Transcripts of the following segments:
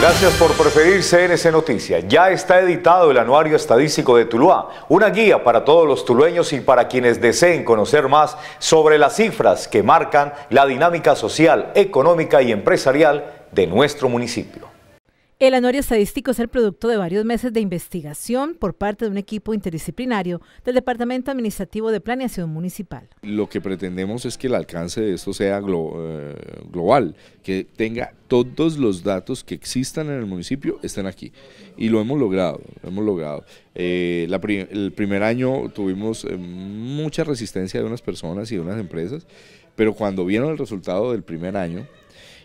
Gracias por preferir CNC Noticia. Ya está editado el Anuario Estadístico de Tuluá, una guía para todos los tulueños y para quienes deseen conocer más sobre las cifras que marcan la dinámica social, económica y empresarial de nuestro municipio. El anuario estadístico es el producto de varios meses de investigación por parte de un equipo interdisciplinario del Departamento Administrativo de Planeación Municipal. Lo que pretendemos es que el alcance de esto sea eh, global, que tenga todos los datos que existan en el municipio, estén aquí. Y lo hemos logrado, hemos logrado. Eh, el primer año tuvimos eh, mucha resistencia de unas personas y de unas empresas, pero cuando vieron el resultado del primer año,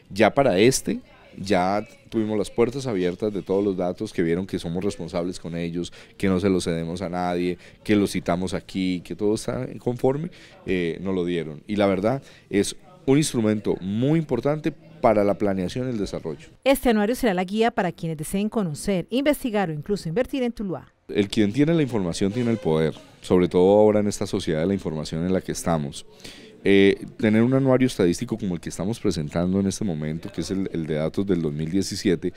ya para este, ya tuvimos las puertas abiertas de todos los datos que vieron que somos responsables con ellos, que no se los cedemos a nadie, que los citamos aquí, que todo está conforme, eh, nos lo dieron. Y la verdad es un instrumento muy importante para la planeación y el desarrollo. Este anuario será la guía para quienes deseen conocer, investigar o incluso invertir en Tuluá. El quien tiene la información tiene el poder, sobre todo ahora en esta sociedad de la información en la que estamos. Eh, tener un anuario estadístico como el que estamos presentando en este momento, que es el, el de datos del 2017,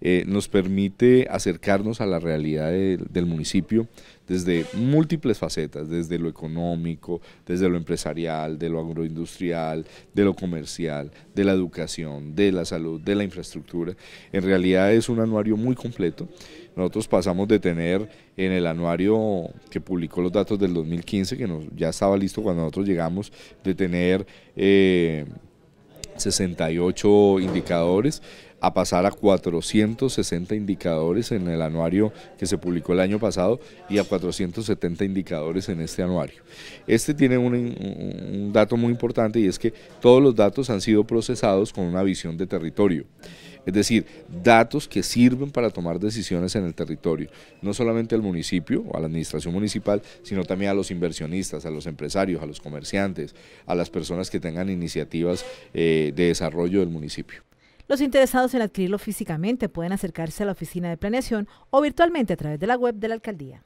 eh, nos permite acercarnos a la realidad del municipio desde múltiples facetas, desde lo económico, desde lo empresarial, de lo agroindustrial, de lo comercial, de la educación, de la salud, de la infraestructura. En realidad es un anuario muy completo. Nosotros pasamos de tener en el anuario que publicó los datos del 2015, que nos, ya estaba listo cuando nosotros llegamos, de tener... 68 eh, indicadores a pasar a 460 indicadores en el anuario que se publicó el año pasado y a 470 indicadores en este anuario. Este tiene un, dato muy importante y es que todos los datos han sido procesados con una visión de territorio. Es decir, datos que sirven para tomar decisiones en el territorio, no solamente al municipio o a la administración municipal, sino también a los inversionistas, a los empresarios, a los comerciantes, a las personas que tengan iniciativas eh, de desarrollo del municipio. Los interesados en adquirirlo físicamente pueden acercarse a la oficina de planeación o virtualmente a través de la web de la alcaldía.